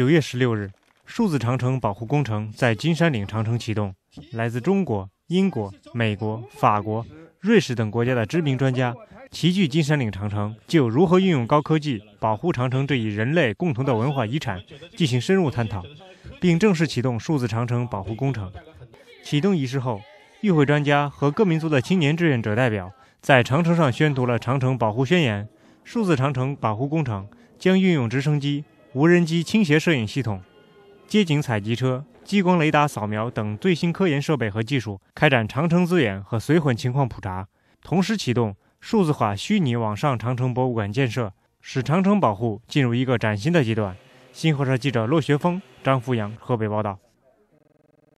九月十六日，数字长城保护工程在金山岭长城启动。来自中国、英国、美国、法国、瑞士等国家的知名专家齐聚金山岭长城，就如何运用高科技保护长城这一人类共同的文化遗产进行深入探讨，并正式启动数字长城保护工程。启动仪式后，与会专家和各民族的青年志愿者代表在长城上宣读了长城保护宣言。数字长城保护工程将运用直升机。无人机倾斜摄影系统、街景采集车、激光雷达扫描等最新科研设备和技术，开展长城资源和随混情况普查，同时启动数字化虚拟网上长城博物馆建设，使长城保护进入一个崭新的阶段。新华社记者骆学峰、张富阳，河北报道。